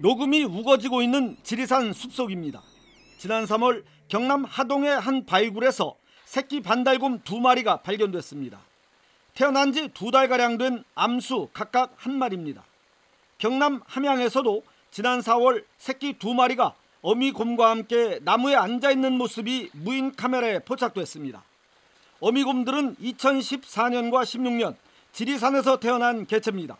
녹음이 우거지고 있는 지리산 숲속입니다. 지난 3월 경남 하동의 한 바위굴에서 새끼 반달곰 두 마리가 발견됐습니다. 태어난 지 두 달가량 된 암수 각각 한 마리입니다. 경남 함양에서도 지난 4월 새끼 두 마리가 어미곰과 함께 나무에 앉아있는 모습이 무인 카메라에 포착됐습니다. 어미곰들은 2014년과 16년 지리산에서 태어난 개체입니다.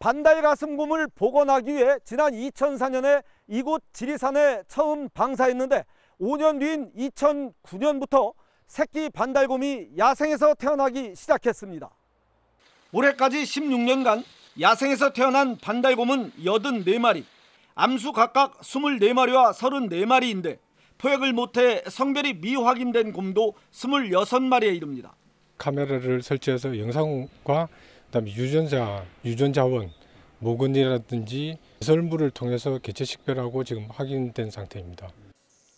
반달 가슴곰을 복원하기 위해 지난 2004년에 이곳 지리산에 처음 방사했는데 5년 뒤인 2009년부터 새끼 반달곰이 야생에서 태어나기 시작했습니다. 올해까지 16년간 야생에서 태어난 반달곰은 84마리, 암수 각각 24마리와 34마리인데 포획을 못해 성별이 미확인된 곰도 26마리에 이릅니다. 카메라를 설치해서 영상과 그다음에 유전자, 유전자원, 모근이라든지 미설물을 통해서 개체 식별하고 지금 확인된 상태입니다.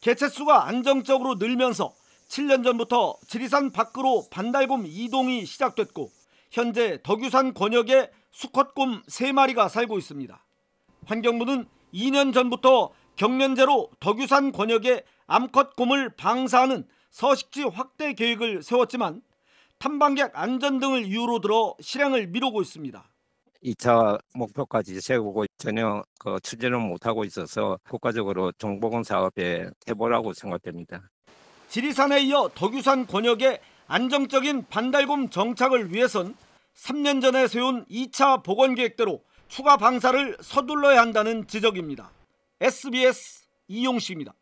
개체 수가 안정적으로 늘면서 7년 전부터 지리산 밖으로 반달곰 이동이 시작됐고 현재 덕유산 권역에 수컷곰 3마리가 살고 있습니다. 환경부는 2년 전부터 경련제로 덕유산 권역에 암컷곰을 방사하는 서식지 확대 계획을 세웠지만 탐방객 안전 등을 이유로 들어 실행을 미루고 있습니다. 2차 목표까지 세우고 전혀 그 추진을 못하고 있어서 국가적으로 정보공 사업에 해보라고 생각됩니다. 지리산에 이어 덕유산 권역에 안정적인 반달곰 정착을 위해선 3년 전에 세운 2차 복원 계획대로 추가 방사를 서둘러야 한다는 지적입니다. SBS 이용식입니다.